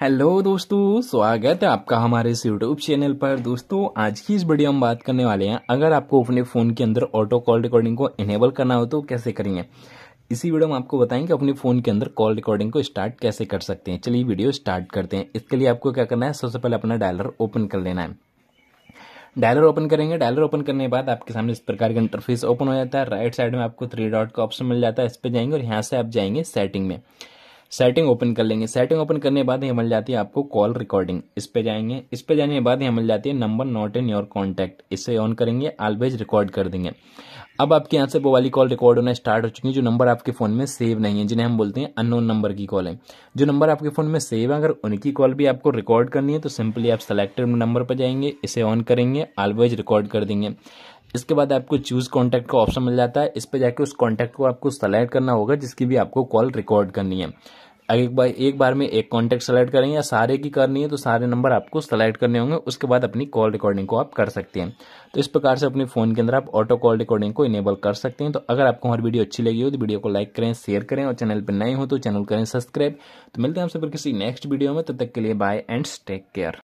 hello दोस्तों स्वागत है आपका हमारे इस यूट्यूब चैनल पर दोस्तों आज की इस वीडियो हम बात करने वाले हैं अगर आपको अपने फ़ोन के अंदर ऑटो कॉल रिकॉर्डिंग को इनेबल करना हो तो कैसे करेंगे इसी वीडियो में आपको बताएंगे अपने फ़ोन के अंदर कॉल रिकॉर्डिंग को स्टार्ट कैसे कर सकते हैं चलिए वीडियो स्टार्ट करते हैं इसके लिए आपको क्या करना है सबसे पहले अपना डायलर ओपन कर लेना है डायलर ओपन करेंगे डायलर ओपन करने के बाद आपके सामने इस प्रकार का इंटरफेस ओपन हो जाता है राइट साइड में आपको थ्री डॉट का ऑप्शन मिल जाता है इस पर जाएंगे और यहाँ से आप जाएंगे सेटिंग में सेटिंग ओपन कर लेंगे सेटिंग ओपन करने के बाद यह मिल जाती है आपको कॉल रिकॉर्डिंग इस पे जाएंगे इस पे जाने के बाद यह मिल जाती है number not in your contact इसे ऑन करेंगे ऑलवेज रिकॉर्ड कर देंगे अब आपके यहाँ से वो वाली कॉल रिकॉर्ड होना स्टार्ट हो चुकी है जो नंबर आपके फ़ोन में सेव नहीं है जिन्हें हम बोलते हैं अननोन नंबर की कॉल है जो नंबर आपके फ़ोन में सेव है अगर उनकी कॉल भी आपको रिकॉर्ड करनी है तो सिंपली आप सेलेक्टेड नंबर पर जाएंगे इसे ऑन करेंगे ऑलवेज रिकॉर्ड कर देंगे इसके बाद आपको चूज़ कॉन्टैक्ट का ऑप्शन मिल जाता है इस पर जाकर उस कॉन्टैक्ट को आपको सेलेक्ट करना होगा जिसकी भी आपको कॉल रिकॉर्ड करनी है एक बार एक बार में एक कॉन्टैक्ट सेलेक्ट करेंगे या सारे की करनी है तो सारे नंबर आपको सेलेक्ट करने होंगे उसके बाद अपनी कॉल रिकॉर्डिंग को आप कर सकते हैं तो इस प्रकार से अपने फ़ोन के अंदर आप ऑटो कॉल रिकॉर्डिंग को इनेबल कर सकते हैं तो अगर आपको हमारी वीडियो अच्छी लगी हो तो वीडियो को लाइक करें शेयर करें और चैनल पर नए हो तो चैनल करें सब्सक्राइब तो मिलते हैं आपसे फिर किसी नेक्स्ट वीडियो में तब तो तक के लिए बाय एंड टेक केयर